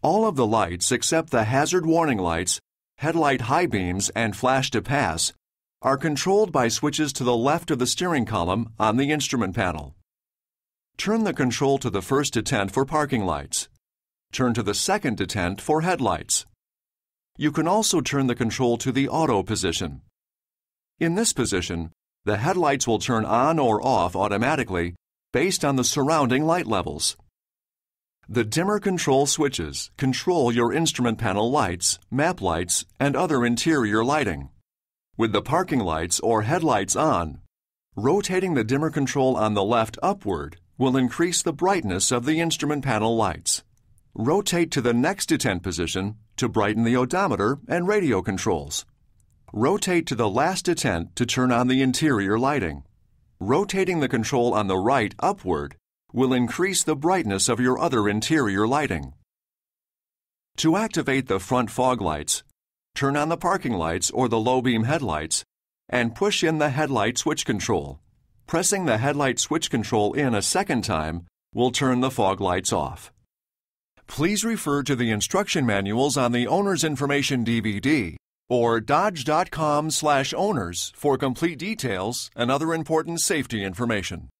All of the lights except the hazard warning lights, headlight high beams, and flash to pass are controlled by switches to the left of the steering column on the instrument panel. Turn the control to the first detent for parking lights. Turn to the second detent for headlights. You can also turn the control to the auto position. In this position, the headlights will turn on or off automatically based on the surrounding light levels. The dimmer control switches control your instrument panel lights, map lights, and other interior lighting. With the parking lights or headlights on, rotating the dimmer control on the left upward will increase the brightness of the instrument panel lights. Rotate to the next detent position to brighten the odometer and radio controls. Rotate to the last detent to turn on the interior lighting. Rotating the control on the right upward will increase the brightness of your other interior lighting. To activate the front fog lights, turn on the parking lights or the low beam headlights, and push in the headlight switch control. Pressing the headlight switch control in a second time will turn the fog lights off. Please refer to the instruction manuals on the Owner's Information DVD or dodge.com/owners for complete details and other important safety information.